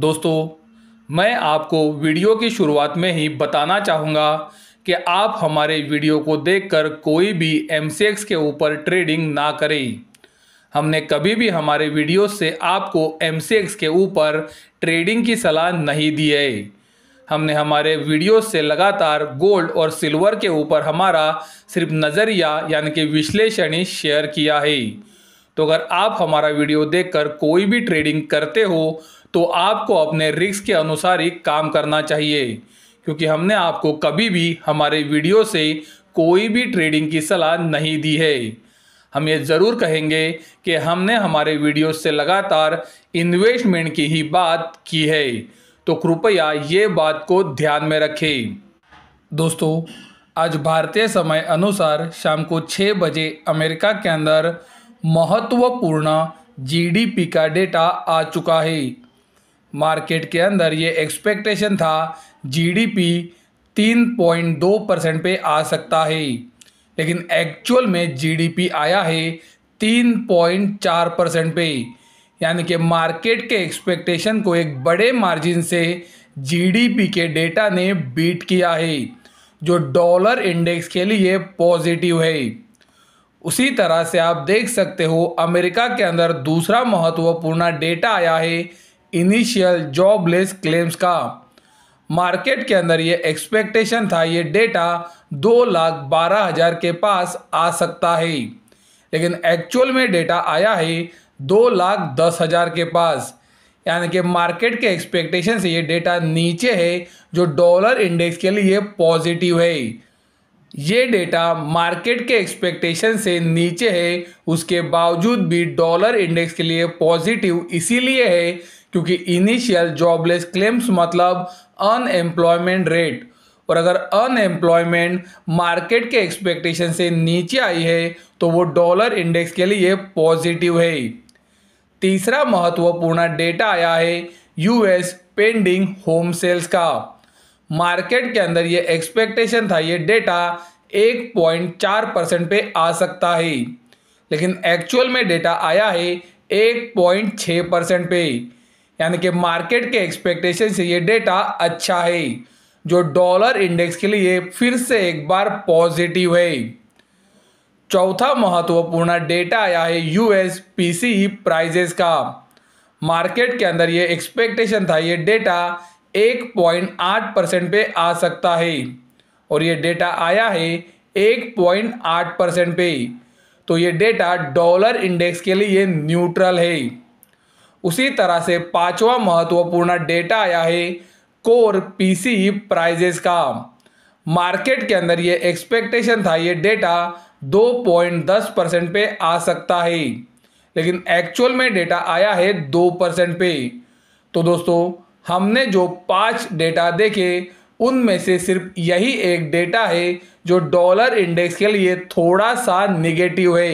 दोस्तों मैं आपको वीडियो की शुरुआत में ही बताना चाहूँगा कि आप हमारे वीडियो को देखकर कोई भी एम के ऊपर ट्रेडिंग ना करें हमने कभी भी हमारे वीडियो से आपको एम के ऊपर ट्रेडिंग की सलाह नहीं दी है हमने हमारे वीडियो से लगातार गोल्ड और सिल्वर के ऊपर हमारा सिर्फ नज़रिया यानी कि विश्लेषण ही शेयर किया है तो अगर आप हमारा वीडियो देखकर कोई भी ट्रेडिंग करते हो तो आपको अपने रिस्क के अनुसार ही काम करना चाहिए क्योंकि हमने आपको कभी भी हमारे वीडियो से कोई भी ट्रेडिंग की सलाह नहीं दी है हम ये ज़रूर कहेंगे कि हमने हमारे वीडियो से लगातार इन्वेस्टमेंट की ही बात की है तो कृपया ये बात को ध्यान में रखें दोस्तों आज भारतीय समय अनुसार शाम को छः बजे अमेरिका के अंदर महत्वपूर्ण जीडीपी का डेटा आ चुका है मार्केट के अंदर ये एक्सपेक्टेशन था जीडीपी 3.2 परसेंट पे आ सकता है लेकिन एक्चुअल में जीडीपी आया है 3.4 परसेंट पे यानी कि मार्केट के एक्सपेक्टेशन को एक बड़े मार्जिन से जीडीपी के डेटा ने बीट किया है जो डॉलर इंडेक्स के लिए पॉजिटिव है उसी तरह से आप देख सकते हो अमेरिका के अंदर दूसरा महत्वपूर्ण डेटा आया है इनिशियल जॉबलेस क्लेम्स का मार्केट के अंदर ये एक्सपेक्टेशन था ये डेटा दो लाख बारह हज़ार के पास आ सकता है लेकिन एक्चुअल में डेटा आया है दो लाख दस हज़ार के पास यानी कि मार्केट के एक्सपेक्टेशन से ये डेटा नीचे है जो डॉलर इंडेक्स के लिए पॉजिटिव है ये डेटा मार्केट के एक्सपेक्टेशन से नीचे है उसके बावजूद भी डॉलर इंडेक्स के लिए पॉजिटिव इसीलिए है क्योंकि इनिशियल जॉबलेस क्लेम्स मतलब अनएम्प्लॉयमेंट रेट और अगर अनएम्प्लॉयमेंट मार्केट के एक्सपेक्टेशन से नीचे आई है तो वो डॉलर इंडेक्स के लिए पॉजिटिव है तीसरा महत्वपूर्ण डेटा आया है यूएस पेंडिंग होम सेल्स का मार्केट के अंदर ये एक्सपेक्टेशन था ये डेटा 1.4 परसेंट पे आ सकता है लेकिन एक्चुअल में डेटा आया है 1.6 परसेंट पे यानी कि मार्केट के एक्सपेक्टेशन से ये डेटा अच्छा है जो डॉलर इंडेक्स के लिए फिर से एक बार पॉजिटिव है चौथा महत्वपूर्ण डेटा आया है यूएस पीसी प्राइजेस का मार्केट के अंदर ये एक्सपेक्टेशन था ये डेटा 1.8 परसेंट पे आ सकता है और ये डेटा आया है 1.8 परसेंट पे तो ये डेटा डॉलर इंडेक्स के लिए न्यूट्रल है उसी तरह से पांचवा महत्वपूर्ण डेटा आया है कोर पीसी प्राइजेस का मार्केट के अंदर ये एक्सपेक्टेशन था ये डेटा 2.10 परसेंट पे आ सकता है लेकिन एक्चुअल में डेटा आया है 2 परसेंट पे तो दोस्तों हमने जो पांच डेटा देखे उनमें से सिर्फ यही एक डेटा है जो डॉलर इंडेक्स के लिए थोड़ा सा निगेटिव है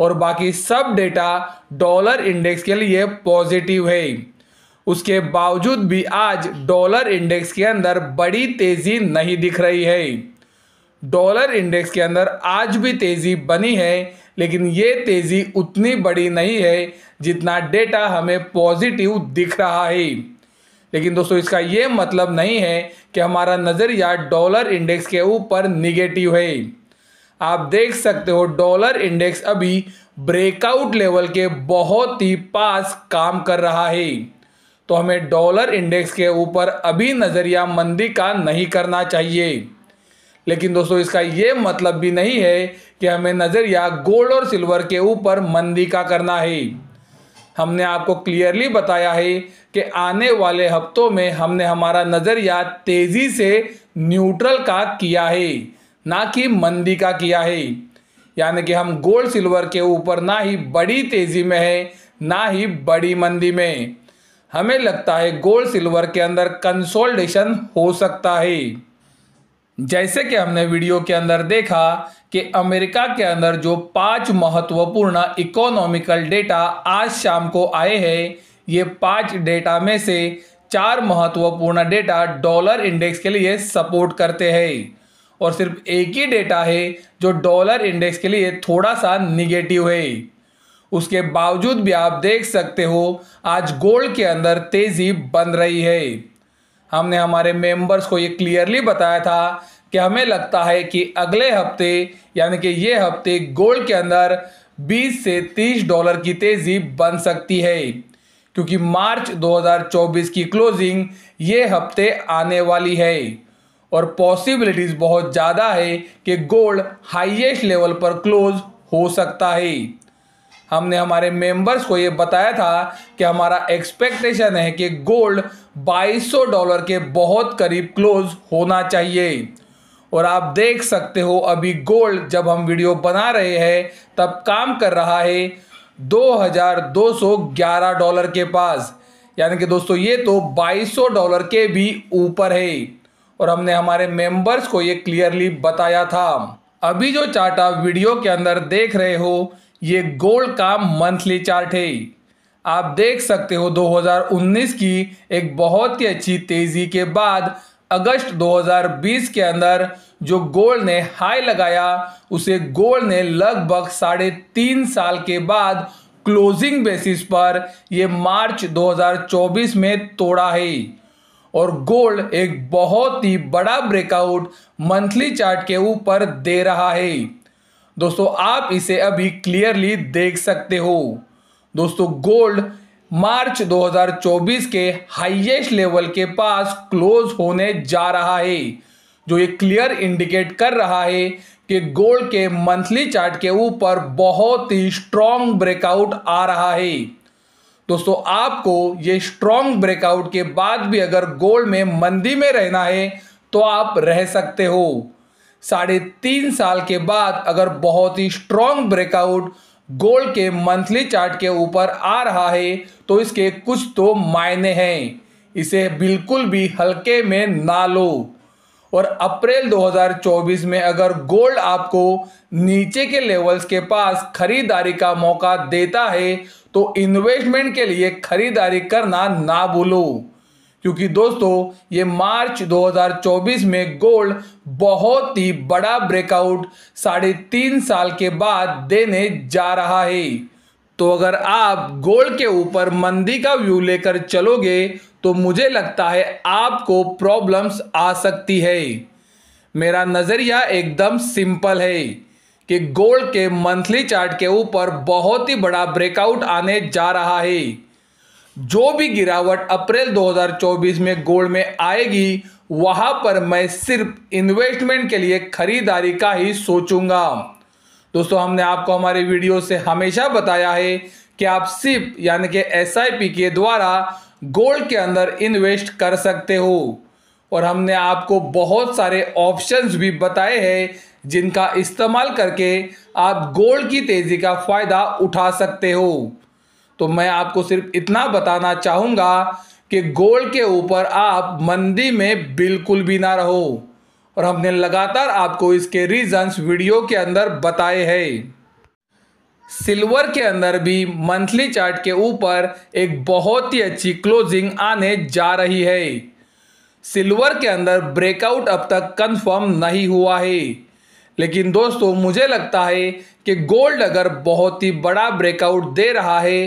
और बाकी सब डेटा डॉलर इंडेक्स के लिए पॉजिटिव है उसके बावजूद भी आज डॉलर इंडेक्स के अंदर बड़ी तेज़ी नहीं दिख रही है डॉलर इंडेक्स के अंदर आज भी तेज़ी बनी है लेकिन ये तेज़ी उतनी बड़ी नहीं है जितना डेटा हमें पॉजिटिव दिख रहा है लेकिन दोस्तों इसका ये मतलब नहीं है कि हमारा नज़रिया डॉलर इंडेक्स के ऊपर निगेटिव है आप देख सकते हो डॉलर इंडेक्स अभी ब्रेकआउट लेवल के बहुत ही पास काम कर रहा है तो हमें डॉलर इंडेक्स के ऊपर अभी नज़रिया मंदी का नहीं करना चाहिए लेकिन दोस्तों इसका ये मतलब भी नहीं है कि हमें नज़रिया गोल्ड और सिल्वर के ऊपर मंदी का करना है हमने आपको क्लियरली बताया है कि आने वाले हफ्तों में हमने हमारा नज़रिया तेज़ी से न्यूट्रल का किया है ना कि मंदी का किया है यानी कि हम गोल्ड सिल्वर के ऊपर ना ही बड़ी तेज़ी में है ना ही बड़ी मंदी में हमें लगता है गोल्ड सिल्वर के अंदर कंसोल्टेशन हो सकता है जैसे कि हमने वीडियो के अंदर देखा कि अमेरिका के अंदर जो पांच महत्वपूर्ण इकोनॉमिकल डेटा आज शाम को आए हैं ये पांच डेटा में से चार महत्वपूर्ण डेटा डॉलर इंडेक्स के लिए सपोर्ट करते हैं और सिर्फ एक ही डेटा है जो डॉलर इंडेक्स के लिए थोड़ा सा निगेटिव है उसके बावजूद भी आप देख सकते हो आज गोल्ड के अंदर तेज़ी बन रही है हमने हमारे मेंबर्स को ये क्लियरली बताया था कि हमें लगता है कि अगले हफ्ते यानी कि ये हफ्ते गोल्ड के अंदर 20 से 30 डॉलर की तेज़ी बन सकती है क्योंकि मार्च 2024 की क्लोजिंग ये हफ्ते आने वाली है और पॉसिबिलिटीज़ बहुत ज़्यादा है कि गोल्ड हाईएस्ट लेवल पर क्लोज हो सकता है हमने हमारे मेंबर्स को ये बताया था कि हमारा एक्सपेक्टेशन है कि गोल्ड 2200 डॉलर के बहुत करीब क्लोज होना चाहिए और आप देख सकते हो अभी गोल्ड जब हम वीडियो बना रहे हैं तब काम कर रहा है 2211 डॉलर के पास यानी कि दोस्तों ये तो 2200 डॉलर के भी ऊपर है और हमने हमारे मेंबर्स को ये क्लियरली बताया था अभी जो चार्ट आप वीडियो के अंदर देख रहे हो ये गोल्ड का मंथली चार्ट है आप देख सकते हो 2019 की एक बहुत ही अच्छी तेज़ी के बाद अगस्त 2020 के अंदर जो गोल्ड ने हाई लगाया उसे गोल्ड ने लगभग साढ़े तीन साल के बाद क्लोजिंग बेसिस पर यह मार्च 2024 में तोड़ा है और गोल्ड एक बहुत ही बड़ा ब्रेकआउट मंथली चार्ट के ऊपर दे रहा है दोस्तों आप इसे अभी क्लियरली देख सकते हो दोस्तों गोल्ड मार्च 2024 के हाईएस्ट लेवल के पास क्लोज होने जा रहा है जो ये क्लियर इंडिकेट कर रहा है कि गोल्ड के मंथली चार्ट के ऊपर बहुत ही स्ट्रॉन्ग ब्रेकआउट आ रहा है दोस्तों आपको ये स्ट्रॉन्ग ब्रेकआउट के बाद भी अगर गोल्ड में मंदी में रहना है तो आप रह सकते हो साढ़े तीन साल के बाद अगर बहुत ही स्ट्रॉन्ग ब्रेकआउट गोल्ड के मंथली चार्ट के ऊपर आ रहा है तो इसके कुछ तो मायने हैं इसे बिल्कुल भी हल्के में ना लो और अप्रैल 2024 में अगर गोल्ड आपको नीचे के लेवल्स के पास खरीदारी का मौका देता है तो इन्वेस्टमेंट के लिए खरीदारी करना ना भूलो क्योंकि दोस्तों ये मार्च 2024 में गोल्ड बहुत ही बड़ा ब्रेकआउट साढ़े तीन साल के बाद देने जा रहा है तो अगर आप गोल्ड के ऊपर मंदी का व्यू लेकर चलोगे तो मुझे लगता है आपको प्रॉब्लम्स आ सकती है मेरा नज़रिया एकदम सिंपल है कि गोल्ड के मंथली चार्ट के ऊपर बहुत ही बड़ा ब्रेकआउट आने जा रहा है जो भी गिरावट अप्रैल 2024 में गोल्ड में आएगी वहां पर मैं सिर्फ इन्वेस्टमेंट के लिए खरीदारी का ही सोचूंगा दोस्तों हमने आपको हमारे वीडियो से हमेशा बताया है कि आप सिर्फ यानी कि एस के द्वारा गोल्ड के अंदर इन्वेस्ट कर सकते हो और हमने आपको बहुत सारे ऑप्शंस भी बताए हैं जिनका इस्तेमाल करके आप गोल्ड की तेज़ी का फ़ायदा उठा सकते हो तो मैं आपको सिर्फ इतना बताना चाहूँगा कि गोल्ड के ऊपर आप मंदी में बिल्कुल भी ना रहो और हमने लगातार आपको इसके रीजंस वीडियो के अंदर बताए हैं सिल्वर के अंदर भी मंथली चार्ट के ऊपर एक बहुत ही अच्छी क्लोजिंग आने जा रही है सिल्वर के अंदर ब्रेकआउट अब तक कंफर्म नहीं हुआ है लेकिन दोस्तों मुझे लगता है कि गोल्ड अगर बहुत ही बड़ा ब्रेकआउट दे रहा है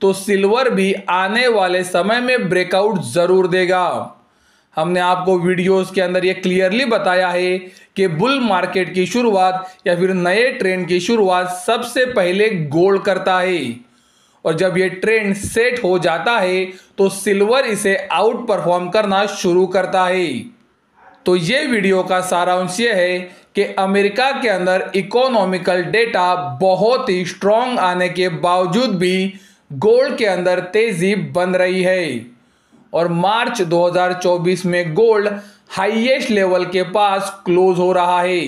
तो सिल्वर भी आने वाले समय में ब्रेकआउट ज़रूर देगा हमने आपको वीडियोस के अंदर ये क्लियरली बताया है कि बुल मार्केट की शुरुआत या फिर नए ट्रेंड की शुरुआत सबसे पहले गोल्ड करता है और जब ये ट्रेंड सेट हो जाता है तो सिल्वर इसे आउट परफॉर्म करना शुरू करता है तो ये वीडियो का सारांश ये है कि अमेरिका के अंदर इकोनॉमिकल डेटा बहुत ही स्ट्रॉन्ग आने के बावजूद भी गोल्ड के अंदर तेज़ी बन रही है और मार्च 2024 में गोल्ड हाईएस्ट लेवल के पास क्लोज हो रहा है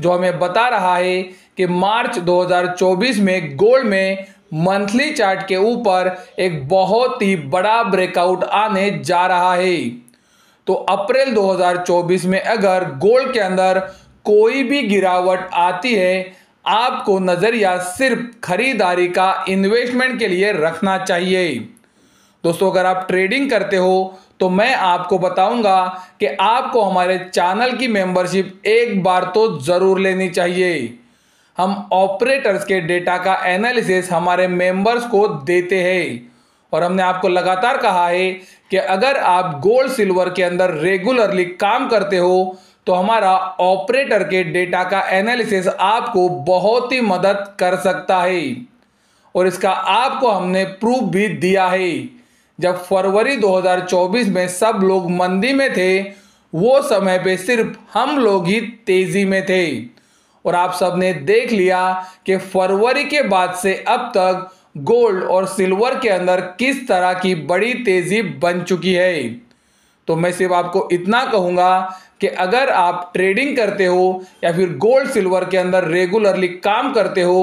जो हमें बता रहा है कि मार्च 2024 में गोल्ड में मंथली चार्ट के ऊपर एक बहुत ही बड़ा ब्रेकआउट आने जा रहा है तो अप्रैल 2024 में अगर गोल्ड के अंदर कोई भी गिरावट आती है आपको नज़रिया सिर्फ खरीदारी का इन्वेस्टमेंट के लिए रखना चाहिए दोस्तों अगर आप ट्रेडिंग करते हो तो मैं आपको बताऊंगा कि आपको हमारे चैनल की मेंबरशिप एक बार तो ज़रूर लेनी चाहिए हम ऑपरेटर्स के डेटा का एनालिसिस हमारे मेंबर्स को देते हैं और हमने आपको लगातार कहा है कि अगर आप गोल्ड सिल्वर के अंदर रेगुलरली काम करते हो तो हमारा ऑपरेटर के डेटा का एनालिसिस आपको बहुत ही मदद कर सकता है और इसका आपको हमने प्रूफ भी दिया है जब फरवरी 2024 में सब लोग मंदी में थे वो समय पे सिर्फ हम लोग ही तेज़ी में थे और आप सब ने देख लिया कि फरवरी के बाद से अब तक गोल्ड और सिल्वर के अंदर किस तरह की बड़ी तेज़ी बन चुकी है तो मैं सिर्फ आपको इतना कहूँगा कि अगर आप ट्रेडिंग करते हो या फिर गोल्ड सिल्वर के अंदर रेगुलरली काम करते हो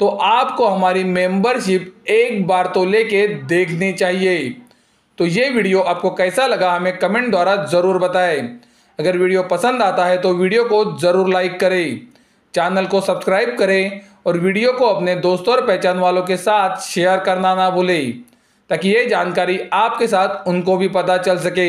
तो आपको हमारी मेंबरशिप एक बार तो लेके देखनी चाहिए तो ये वीडियो आपको कैसा लगा हमें कमेंट द्वारा ज़रूर बताएं अगर वीडियो पसंद आता है तो वीडियो को ज़रूर लाइक करें चैनल को सब्सक्राइब करें और वीडियो को अपने दोस्तों और पहचान वालों के साथ शेयर करना ना भूलें ताकि ये जानकारी आपके साथ उनको भी पता चल सके